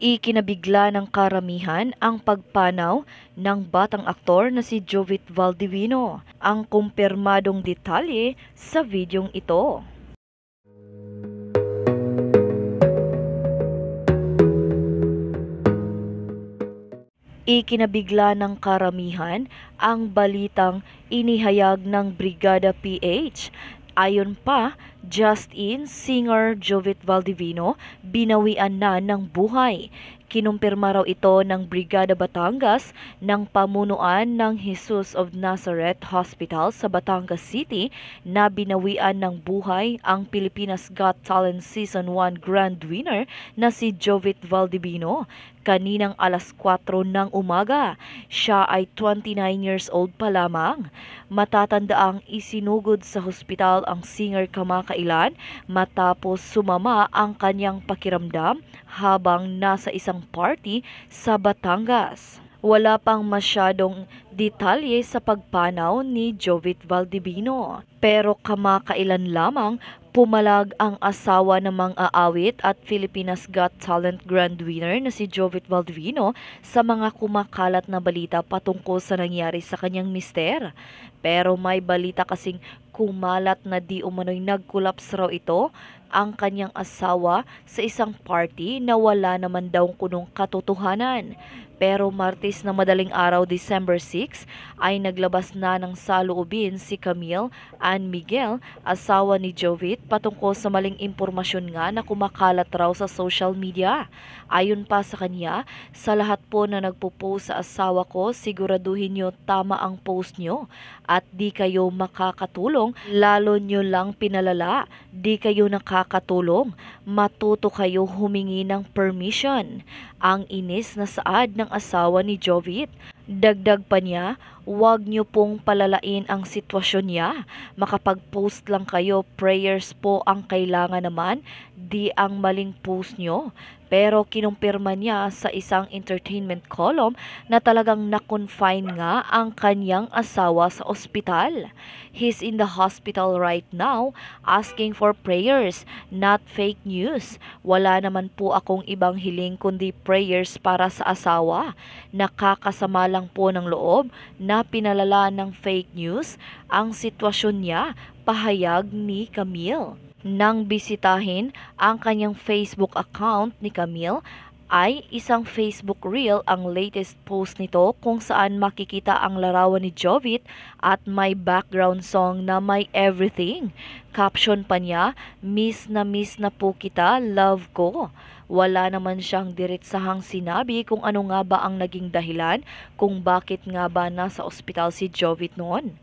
Ikinabigla ng karamihan ang pagpanaw ng batang aktor na si Jovit Valdivino, ang kumpirmadong detalye sa videong ito. Ikinabigla ng karamihan ang balitang inihayag ng Brigada PH Ayon pa Just in, singer Jovit Valdivino binawian na ng buhay. Kinumpirma raw ito ng Brigada Batangas ng pamunuan ng Jesus of Nazareth Hospital sa Batangas City na binawian ng buhay ang Pilipinas Got Talent Season 1 Grand Winner na si Jovit Valdivino kaninang alas 4 ng umaga. Siya ay 29 years old pa lamang. Matatanda ang isinugod sa hospital ang singer Kamaka kailan matapos sumama ang kanyang pakiramdam habang nasa isang party sa Batangas. Wala pang masyadong detalye sa pagpanaw ni Jovit Valdivino. Pero kamakailan lamang pumalag ang asawa ng mga aawit at Filipinas Got Talent Grand Winner na si Jovit Valdivino sa mga kumakalat na balita patungkol sa nangyari sa kanyang mister. Pero may balita kasing kumalat na di umano'y nagkulaps raw ito ang kanyang asawa sa isang party na wala naman daw kunong katotohanan. Pero Martes na madaling araw December 6 ay naglabas na ng saloobin si Camille and Miguel, asawa ni Jovit, patungkol sa maling impormasyon nga na kumakalat raw sa social media. Ayon pa sa kanya, sa lahat po na nagpo-post sa asawa ko, siguraduhin nyo tama ang post nyo at di kayo makakatulong, lalo nyo lang pinalala, di kayo naka makakatulong, matuto kayo humingi ng permission. Ang inis na saad ng asawa ni Jovit, dagdag pa niya, huwag niyo pong palalain ang sitwasyon niya. Makapag-post lang kayo, prayers po ang kailangan naman, di ang maling post niyo. Pero kinumpirma niya sa isang entertainment column na talagang na-confine nga ang kanyang asawa sa ospital. He's in the hospital right now asking for prayers, not fake news. Wala naman po akong ibang hiling kundi prayers para sa asawa. Nakakasama lang po ng loob na pinalala ng fake news ang sitwasyon niya, pahayag ni Camille nang bisitahin ang kanyang Facebook account ni Camille ay isang Facebook reel ang latest post nito kung saan makikita ang larawan ni Jovit at may background song na may everything. Caption pa niya, Miss na miss na po kita, love ko. Wala naman siyang diretsahang sinabi kung ano nga ba ang naging dahilan kung bakit nga ba nasa ospital si Jovit noon.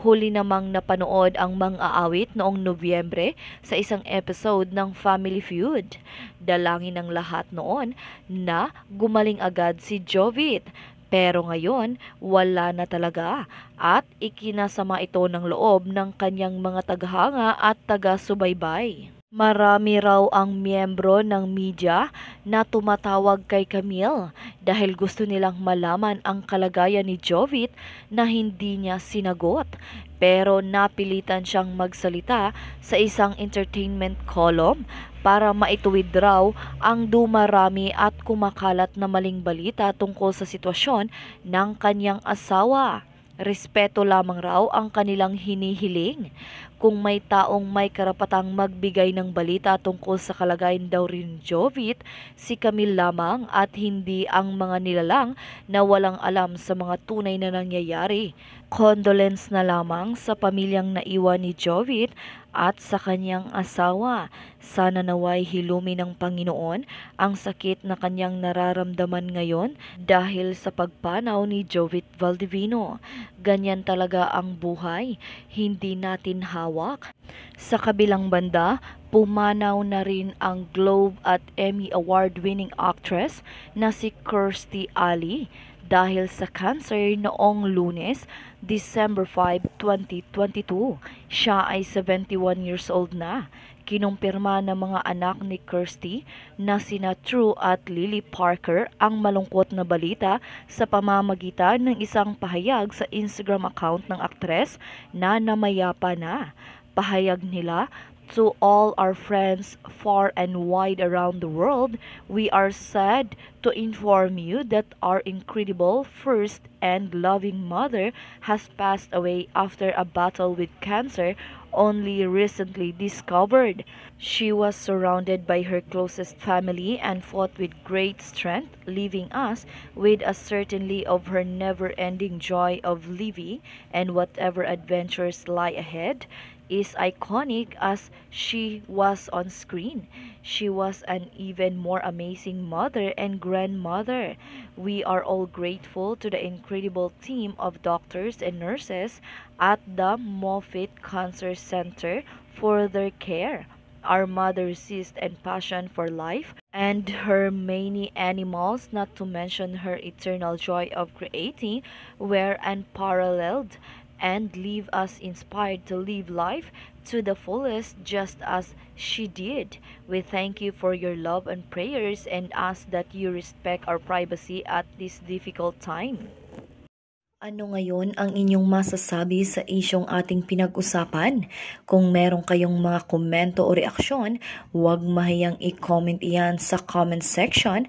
Huli namang napanood ang mang-aawit noong Nobyembre sa isang episode ng Family Feud. Dalangin ng lahat noon na gumaling agad si Jovit pero ngayon, wala na talaga at ikinasama ito ng loob ng kanyang mga tagahanga at taga-subaybay. Marami raw ang miyembro ng media na tumatawag kay Camille dahil gusto nilang malaman ang kalagayan ni Jovit na hindi niya sinagot pero napilitan siyang magsalita sa isang entertainment column para maituwid raw ang dumarami at kumakalat na maling balita tungkol sa sitwasyon ng kanyang asawa respeto lamang raw ang kanilang hinihiling kung may taong may karapatang magbigay ng balita tungkol sa kalagayan daw rin Jovit, si Camille lamang at hindi ang mga nilalang na walang alam sa mga tunay na nangyayari. Condolence na lamang sa pamilyang naiwan ni Jovit at sa kanyang asawa. Sana naway hilumi ng Panginoon ang sakit na kanyang nararamdaman ngayon dahil sa pagpanaw ni Jovit Valdivino. Ganyan talaga ang buhay. Hindi natin hawa lawak. Sa kabilang banda, pumanaw na rin ang Globe at Emmy Award-winning actress na si Kirstie Alley dahil sa cancer noong lunes, December 5, 2022. Siya ay 71 years old na kinumpirma ng mga anak ni Kirsty na sina True at Lily Parker ang malungkot na balita sa pamamagitan ng isang pahayag sa Instagram account ng aktres na namayapa na. Pahayag nila, To all our friends far and wide around the world, we are sad to inform you that our incredible first and loving mother has passed away after a battle with cancer only recently discovered. She was surrounded by her closest family and fought with great strength, leaving us with a certainty of her never ending joy of living and whatever adventures lie ahead is iconic as she was on screen. She was an even more amazing mother and grandmother. We are all grateful to the incredible team of doctors and nurses at the Moffitt Cancer Center for their care. Our mother's zest and passion for life and her many animals, not to mention her eternal joy of creating, were unparalleled. and leave us inspired to live life to the fullest just as she did. We thank you for your love and prayers and ask that you respect our privacy at this difficult time. Ano ngayon ang inyong masasabi sa isyong ating pinag-usapan? Kung meron kayong mga komento o reaksyon, huwag mahiyang i-comment iyan sa comment section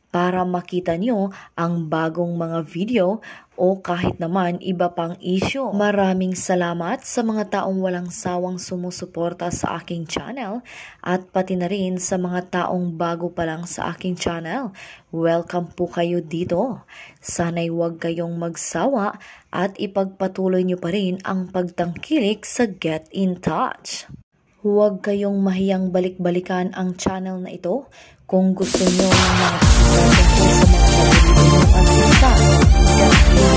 para makita nyo ang bagong mga video o kahit naman iba pang isyo. Maraming salamat sa mga taong walang sawang sumusuporta sa aking channel at pati na rin sa mga taong bago pa lang sa aking channel. Welcome po kayo dito. Sana'y huwag kayong magsawa at ipagpatuloy nyo pa rin ang pagtangkilik sa Get In Touch. Huwag kayong mahiyang balik-balikan ang channel na ito kung gusto nyo ng mga